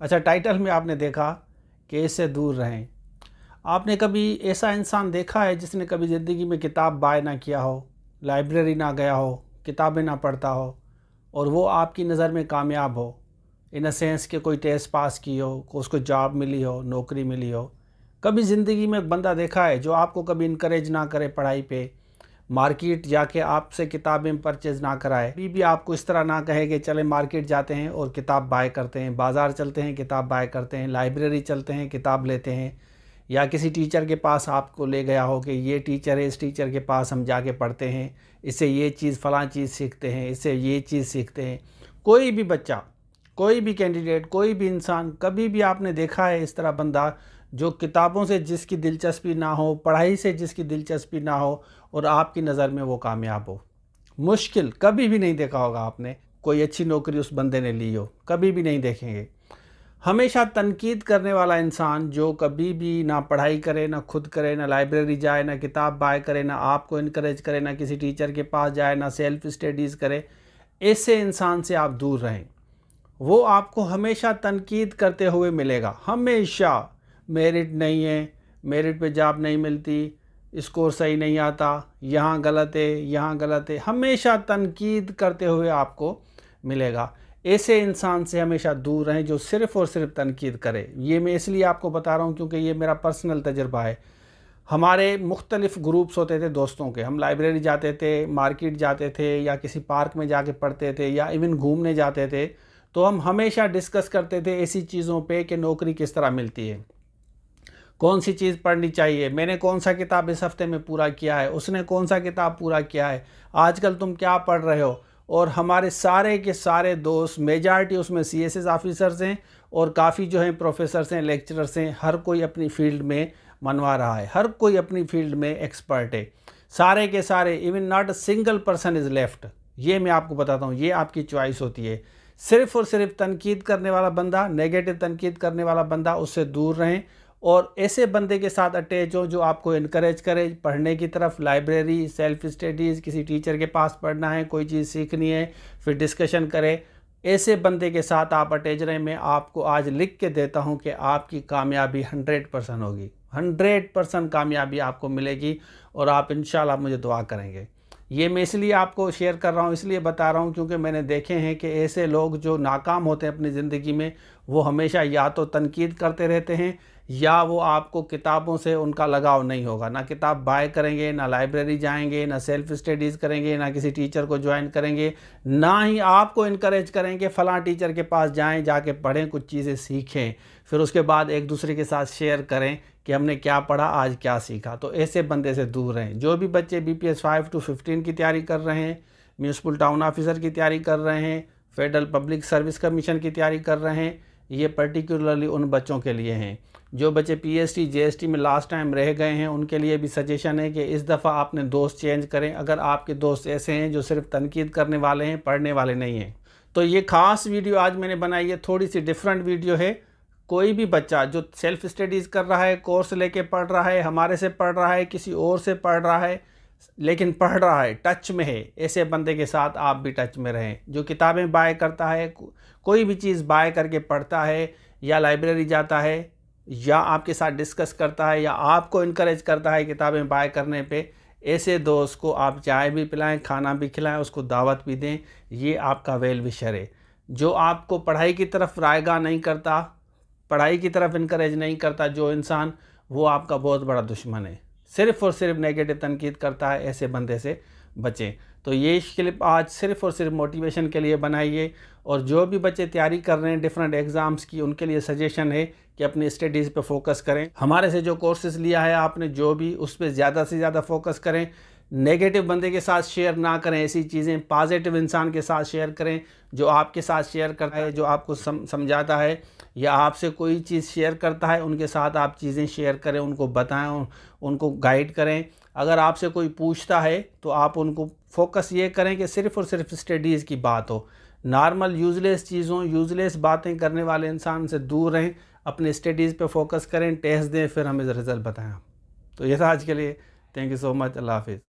अच्छा टाइटल में आपने देखा कि इससे दूर रहें आपने कभी ऐसा इंसान देखा है जिसने कभी ज़िंदगी में किताब बाय ना किया हो लाइब्रेरी ना गया हो किताबें ना पढ़ता हो और वो आपकी नज़र में कामयाब हो इन अ सेंस कि कोई टेस्ट पास की हो उसको जॉब मिली हो नौकरी मिली हो कभी ज़िंदगी में एक बंदा देखा है जो आपको कभी इनक्रेज ना करे पढ़ाई पे मार्केट जाके आपसे किताबें परचेज ना कराए अभी भी आपको इस तरह ना कहे कि चले मार्केट जाते हैं और किताब बाय करते हैं बाज़ार चलते हैं किताब बाय करते हैं लाइब्रेरी चलते हैं किताब लेते हैं या किसी टीचर के पास आपको ले गया हो कि ये टीचर है इस टीचर के पास हम जाके पढ़ते हैं इससे ये चीज़ फ़लाँ चीज़ सीखते हैं इससे ये चीज़ सीखते हैं कोई भी बच्चा कोई भी कैंडिडेट कोई भी इंसान कभी भी आपने देखा है इस तरह बंदा जो किताबों से जिसकी दिलचस्पी ना हो पढ़ाई से जिसकी दिलचस्पी ना हो और आपकी नज़र में वो कामयाब हो मुश्किल कभी भी नहीं देखा होगा आपने कोई अच्छी नौकरी उस बंदे ने ली हो कभी भी नहीं देखेंगे हमेशा तनकीद करने वाला इंसान जो कभी भी ना पढ़ाई करे ना खुद करे ना लाइब्रेरी जाए ना किताब बाय करे ना आपको इनक्रेज करे ना किसी टीचर के पास जाए ना सेल्फ स्टडीज़ करे ऐसे इंसान से आप दूर रहें वो आपको हमेशा तनकीद करते हुए मिलेगा हमेशा मेरिट नहीं है मेरिट पे जॉब नहीं मिलती स्कोर सही नहीं आता यहाँ गलत है यहाँ गलत है हमेशा तनकीद करते हुए आपको मिलेगा ऐसे इंसान से हमेशा दूर रहें जो सिर्फ़ और सिर्फ तनकीद करे ये मैं इसलिए आपको बता रहा हूँ क्योंकि ये मेरा पर्सनल तजर्बा है हमारे मुख्तलिफ ग्रुप्स होते थे दोस्तों के हम लाइब्रेरी जाते थे मार्केट जाते थे या किसी पार्क में जाके पढ़ते थे या इवन घूमने जाते थे तो हम हमेशा डिस्कस करते थे ऐसी चीज़ों पे कि नौकरी किस तरह मिलती है कौन सी चीज़ पढ़नी चाहिए मैंने कौन सा किताब इस हफ्ते में पूरा किया है उसने कौन सा किताब पूरा किया है आजकल तुम क्या पढ़ रहे हो और हमारे सारे के सारे दोस्त मेजॉरिटी उसमें सी एस एस ऑफिसर्स हैं और काफ़ी जो हैं प्रोफेसर्स हैं लेक्चरर्स हैं हर कोई अपनी फील्ड में मनवा रहा है हर कोई अपनी फील्ड में एक्सपर्ट है सारे के सारे even not a single person is left ये मैं आपको बताता हूँ ये आपकी चॉइस होती है सिर्फ़ और सिर्फ तनकीद करने वाला बंदा नेगेटिव तनकीद करने वाला बंदा उससे दूर रहें और ऐसे बंदे के साथ अटैच हो जो आपको इनक्रेज करे पढ़ने की तरफ लाइब्रेरी सेल्फ स्टडीज़ किसी टीचर के पास पढ़ना है कोई चीज़ सीखनी है फिर डिस्कशन करें ऐसे बंदे के साथ आप अटैच रहें मैं आपको आज लिख के देता हूँ कि आपकी कामयाबी हंड्रेड परसेंट होगी हंड्रेड परसेंट कामयाबी आपको मिलेगी और आप इन मुझे दुआ करेंगे ये मैं इसलिए आपको शेयर कर रहा हूँ इसलिए बता रहा हूँ क्योंकि मैंने देखे हैं कि ऐसे लोग जो नाकाम होते हैं अपनी ज़िंदगी में वो हमेशा या तो तनकीद करते रहते हैं या वो आपको किताबों से उनका लगाव नहीं होगा ना किताब बाय करेंगे ना लाइब्रेरी जाएंगे ना सेल्फ स्टडीज़ करेंगे ना किसी टीचर को ज्वाइन करेंगे ना ही आपको इनक्रेज करेंगे फ़लाँ टीचर के पास जाएं जाके पढ़ें कुछ चीज़ें सीखें फिर उसके बाद एक दूसरे के साथ शेयर करें कि हमने क्या पढ़ा आज क्या सीखा तो ऐसे बंदे से दूर रहें जो भी बच्चे B P S five to fifteen की तैयारी कर रहे हैं म्यूनसिपल टाउन ऑफिसर की तैयारी कर रहे हैं फेडरल पब्लिक सर्विस कमीशन की तैयारी कर रहे हैं ये पर्टिकुलरली उन बच्चों के लिए हैं जो बच्चे पीएसटी जीएसटी में लास्ट टाइम रह गए हैं उनके लिए भी सजेशन है कि इस दफ़ा आपने दोस्त चेंज करें अगर आपके दोस्त ऐसे हैं जो सिर्फ तनकीद करने वाले हैं पढ़ने वाले नहीं हैं तो ये ख़ास वीडियो आज मैंने बनाई है थोड़ी सी डिफरेंट वीडियो है कोई भी बच्चा जो सेल्फ़ स्टडीज़ कर रहा है कोर्स लेके पढ़ रहा है हमारे से पढ़ रहा है किसी और से पढ़ रहा है लेकिन पढ़ रहा है टच में है ऐसे बंदे के साथ आप भी टच में रहें जो किताबें बाय करता है कोई भी चीज़ बाय करके पढ़ता है या लाइब्रेरी जाता है या आपके साथ डिस्कस करता है या आपको इनक्रेज करता है किताबें बाय करने पे ऐसे दोस्त को आप चाय भी पिलाएं खाना भी खिलाएं उसको दावत भी दें ये आपका वेल विशर है जो आपको पढ़ाई की तरफ रायगा नहीं करता पढ़ाई की तरफ इनक्रेज नहीं करता जो इंसान वो आपका बहुत बड़ा दुश्मन है सिर्फ और सिर्फ नेगेटिव तनकीद करता है ऐसे बंदे से बचें तो ये क्लिप आज सिर्फ और सिर्फ मोटिवेशन के लिए बनाइए और जो भी बच्चे तैयारी कर रहे हैं डिफरेंट एग्ज़ाम्स की उनके लिए सजेशन है कि अपनी स्टडीज़ पे फोकस करें हमारे से जो कोर्सेज लिया है आपने जो भी उस पर ज़्यादा से ज़्यादा फोकस करें नेगेटिव बंदे के साथ शेयर ना करें ऐसी चीज़ें पॉजिटिव इंसान के साथ शेयर करें जो आपके साथ शेयर करता है जो आपको सम, समझाता है या आपसे कोई चीज़ शेयर करता है उनके साथ आप चीज़ें शेयर करें उनको बताएं उन, उनको गाइड करें अगर आपसे कोई पूछता है तो आप उनको फोकस ये करें कि सिर्फ़ और सिर्फ स्टडीज़ की बात हो नॉर्मल यूजलेस चीज़ों यूजलेस बातें करने वाले इंसान से दूर रहें अपने स्टडीज़ पे फोकस करें टेस्ट दें फिर हमें रिज़ल्ट बताएं तो ये था आज के लिए थैंक यू सो मच अल्लाह हाफिज़